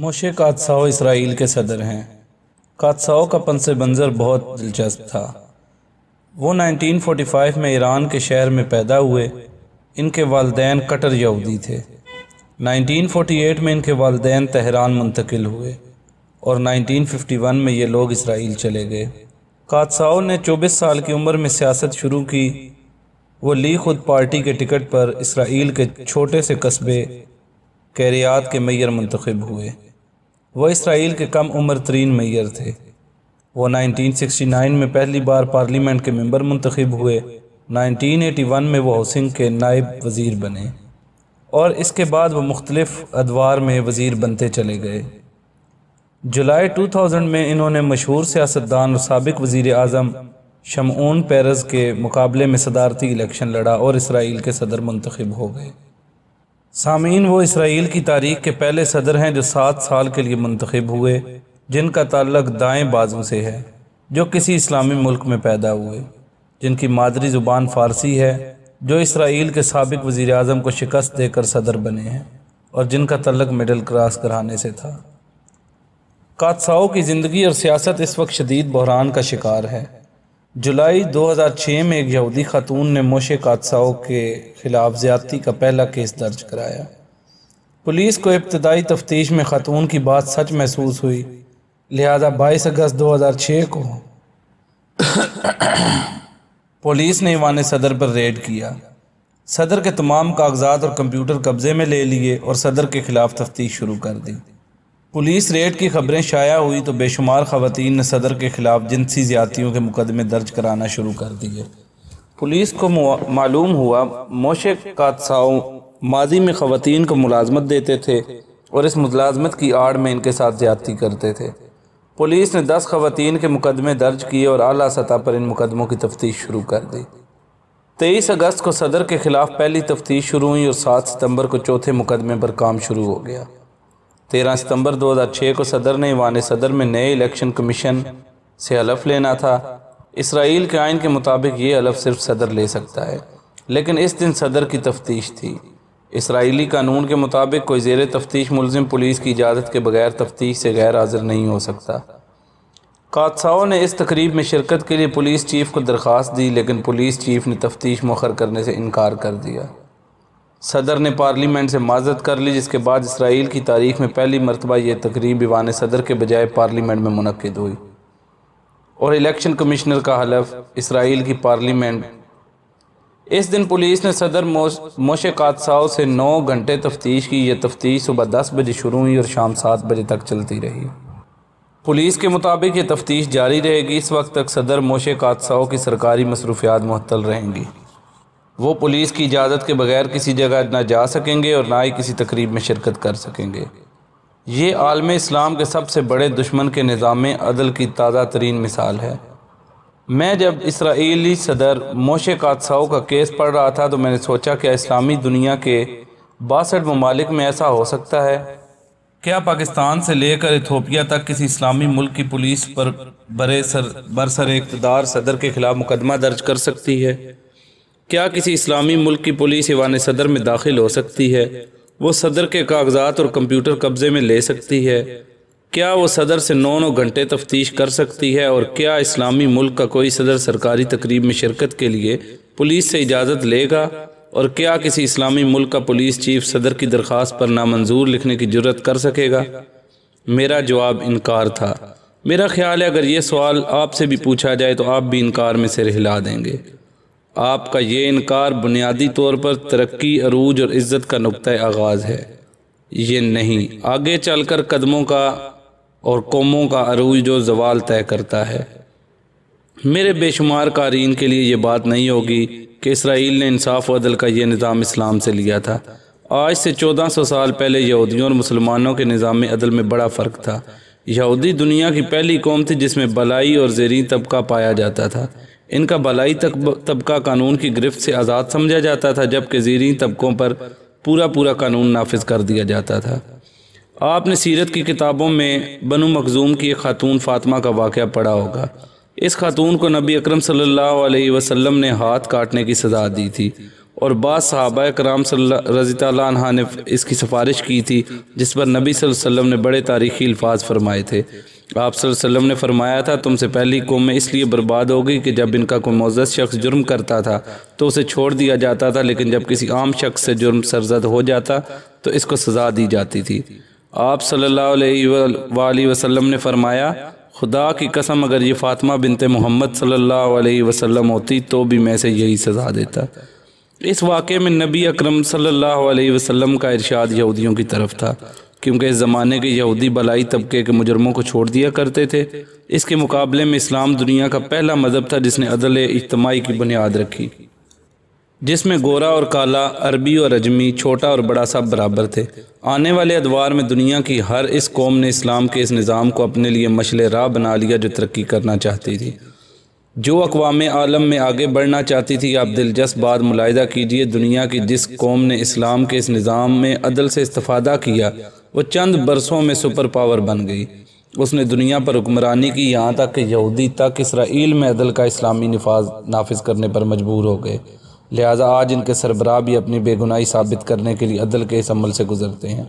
मोशे कादसाओ Israel के सदर हैं कादसाओ का पनस मंज़र बहुत दिलचस्प था वो 1945 में ईरान के शहर में पैदा हुए इनके वालदेन कटर यहूदी थे 1948 में इनके वालदेन तहरान मुंतकिल हुए और 1951 में ये लोग इसराइल चले गए कादसाओ ने 24 साल की उम्र में सियासत शुरू की वो ली खुद पार्टी के टिकट पर इसराइल के छोटे से कस्बे कैरियात के मैयर मंतखब हुए वह इसराइल के कम उम्र तरीन मैयर थे वो 1969 में पहली बार पार्लियामेंट के मेंबर मंतखब हुए 1981 में वो हाउसिंग के नायब वज़ीर बने और इसके बाद वो मुख्तलिफ अदवार में वज़ीर बनते चले गए जुलाई 2000 में इन्होंने मशहूर सियासतदान और सबक वज़ी अजम शमून पेरस के मुकाबले में सदारती इलेक्शन लड़ा और इसराइल के सदर मंतखब हो गए सामीन वो इसराइल की तारीख के पहले सदर हैं जो सात साल के लिए मंतखब हुए जिनका ताल्लक दाएं बाजू से है जो किसी इस्लामी मुल्क में पैदा हुए जिनकी मादरी ज़ुबान फ़ारसी है जो इसराइल के सबक वज़ी अजम को शिकस्त देकर सदर बने हैं और जिनका तलक मिडल क्लास कराने से था कादसाओं की ज़िंदगी और सियासत इस वक्त शदीद बहरान का शिकार है जुलाई 2006 में एक यहूदी खातून ने मोशे कादसाओं के खिलाफ ज्यादती का पहला केस दर्ज कराया पुलिस को इब्तदाई तफ्तीश में खातून की बात सच महसूस हुई लिहाजा 22 अगस्त 2006 को पुलिस ने ईवान सदर पर रेड किया सदर के तमाम कागजात और कंप्यूटर कब्ज़े में ले लिए और सदर के खिलाफ तफ्तीश शुरू कर दी पुलिस रेड की खबरें शाया हुई तो बेशुमार खवतान ने सदर के ख़िलाफ़ जिनसी ज़्यादतियों के मुकदमे दर्ज कराना शुरू कर दिए पुलिस को मालूम हुआ मोशे कादसाओं माजी में ख़वान को मुलाजमत देते थे और इस मुलाजमत की आड़ में इनके साथ ज़्यादती करते थे पुलिस ने दस खवतान के मुकदमे दर्ज किए और अली सतह पर इन मुकदमों की तफ्तीश शुरू कर दी तेईस अगस्त को सदर के ख़िलाफ़ पहली तफ्तीश शुरू हुई और सात सितम्बर को चौथे मुकदमे पर काम शुरू हो गया तेरह सितंबर 2006 को सदर ने ईवान सदर में नए इलेक्शन कमीशन से हलफ लेना था इसराइल के आयन के मुताबिक ये हलफ सिर्फ सदर ले सकता है लेकिन इस दिन सदर की तफ्तीश थी इसराइली कानून के मुताबिक कोई जेर तफ्तीश मुलम पुलिस की इजाज़त के बगैर तफ्तीश से गैर हाजिर नहीं हो सकता कादसाओं ने इस तकरीब में शिरकत के लिए पुलिस चीफ को दरख्वास्त दी लेकिन पुलिस चीफ ने तफ्तीश मखर करने से इनकार कर दिया सदर ने पार्लियामेंट से माजत कर ली जिसके बाद इसराइल की तारीख में पहली मरतबा ये तकरीब ईवान सदर के बजाय पार्लियामेंट में मनद हुई और इलेक्शन कमिश्नर का हलफ इसराइल की पार्लियामेंट इस दिन पुलिस ने सदर मोशे कादसाओ से नौ घंटे तफ्तीश की यह तफ्तीश सुबह दस बजे शुरू हुई और शाम सात बजे तक चलती रही पुलिस के मुताबिक ये तफ्तीश जारी रहेगी इस वक्त तक सदर मोशे कादसाओ की सरकारी मसरूफियात मतल रहेंगी वो पुलिस की इजाज़त के बगैर किसी जगह ना जा सकेंगे और ना ही किसी तकरीब में शिरकत कर सकेंगे ये आलम इस्लाम के सबसे बड़े दुश्मन के निज़ाम अदल की ताज़ा तरीन मिसाल है मैं जब इसराइली सदर मोशे कादसाओ का केस पढ़ रहा था तो मैंने सोचा क्या इस्लामी दुनिया के बासठ ममालिक में ऐसा हो सकता है क्या पाकिस्तान से लेकर इथोपिया तक किसी इस्लामी मुल्क की पुलिस पर बरे सर बरसर इकतदार सदर के ख़िलाफ़ मुकदमा दर्ज कर सकती है क्या किसी इस्लामी मुल्क की पुलिस ईवान सदर में दाखिल हो सकती है वो सदर के कागजात और कंप्यूटर कब्ज़े में ले सकती है क्या वो सदर से नौ नौ घंटे तफ्तीश कर सकती है और क्या इस्लामी मुल्क का कोई सदर सरकारी तकरीब में शिरकत के लिए पुलिस से इजाज़त लेगा और क्या किसी इस्लामी मुल्क का पुलिस चीफ सदर की दरख्वास्त पर नामंजूर लिखने की जरूरत कर सकेगा मेरा जवाब इनकार था मेरा ख्याल है अगर ये सवाल आपसे भी पूछा जाए तो आप भी इनकार में सिर हिला देंगे आपका ये इनकार बुनियादी तौर पर तरक्की अरूज और इज़्ज़त का नुक़ आगाज़ है ये नहीं आगे चल कर कदमों का और कौमों का अरूज जो जवाल तय करता है मेरे बेशुमार कारीन के लिए ये बात नहीं होगी कि इसराइल ने इंसाफ अदल का यह निज़ाम इस्लाम से लिया था आज से चौदह सौ साल पहले यहूदियों और मुसलमानों के निज़ाम अदल में बड़ा फ़र्क था यहूदी दुनिया की पहली कौम थी जिसमें भलाई और ज़ेरी तबका पाया जाता था इनका भलाई तक तबका कानून की गिरफ्त से आज़ाद समझा जाता था जबकि ज़ीरी तबकों पर पूरा पूरा कानून नाफिज कर दिया जाता था आपने सीरत की किताबों में बनु मखजूम की एक खातून फातमा का वाक़ पढ़ा होगा इस खातून को नबी अक्रम सम ने हाथ काटने की सज़ा दी थी और बाद सहाबा कराम रजी तह ने इसकी सिफारिश की थी जिस पर नबी वसल्लम ने बड़े तारीखी अल्फाज फरमाए थे आप सल्लम ने फरमाया था तुमसे पहली कौम में इसलिए बर्बाद हो गई कि जब इनका कोई मोजत शख्स जुर्म करता था तो उसे छोड़ दिया जाता था लेकिन जब किसी आम शख्स से जुर्म सरजद हो जाता तो इसको सजा दी जाती थी आप सल्ला वसलम ने फरमाया खुदा की कसम अगर ये फ़ातिमा बिनते मोहम्मद सल्ला वसलम होती तो भी मैं से यही सज़ा देता इस वाक़े में नबी अक्रम सल्ला वसलम का इरशाद यहूदियों की तरफ था क्योंकि इस ज़माने के यहूदी भलाई तबके के मुजरमों को छोड़ दिया करते थे इसके मुकाबले में इस्लाम दुनिया का पहला मज़हब था जिसने अदल इज्तमाही की बुनियाद रखी जिसमें गोरा और काला अरबी और अजमी छोटा और बड़ा सब बराबर थे आने वाले अदवार में दुनिया की हर इस कौम ने इस्लाम के इस निज़ाम को अपने लिए मशल राह बना लिया जो तरक्की करना चाहती थी जो अकवाम आलम में आगे बढ़ना चाहती थी आप दिलचस्प बात मुलायदा कीजिए दुनिया की जिस कौम ने इस्लाम के इस निज़ाम में अदल से इस्तफ़ादा किया वो चंद बरसों में सुपर पावर बन गई उसने दुनिया पर हुक्मरानी की यहाँ तक कि यहूदी तक इसराइल में अदल का इस्लामी नफाज नाफिज करने पर मजबूर हो गए लिहाजा आज इनके सरबराह भी अपनी बेगुनाही साबित करने के लिए अदल के इस अमल से गुजरते हैं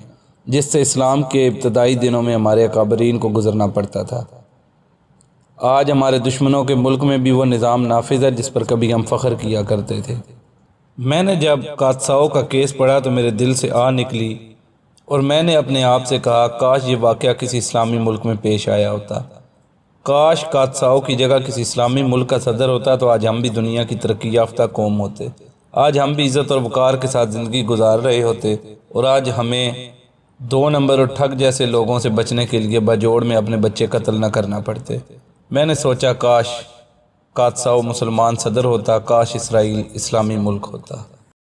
जिससे इस्लाम के इब्तदाई दिनों में हमारे अकाबरीन को गुजरना पड़ता था आज हमारे दुश्मनों के मुल्क में भी वो निज़ाम नाफिज है जिस पर कभी हम फ़ख्र किया करते थे मैंने जब कादसाओं का केस पढ़ा तो मेरे दिल से आ निकली और मैंने अपने आप से कहा काश ये वाक़ किसी इस्लामी मुल्क में पेश आया होता काश कादसाओं की जगह किसी इस्लामी मुल्क का सदर होता तो आज हम भी दुनिया की तरक्की याफ्ता कौम होते आज हम भी इज़्ज़त और वक़ार के साथ ज़िंदगी गुजार रहे होते और आज हमें दो नंबर और ठग जैसे लोगों से बचने के लिए बजोड़ में अपने बच्चे कत्ल न करना पड़ते मैंने सोचा काश कादसाओ मुसलमान सदर होता काश इसराइल इस्लामी मुल्क होता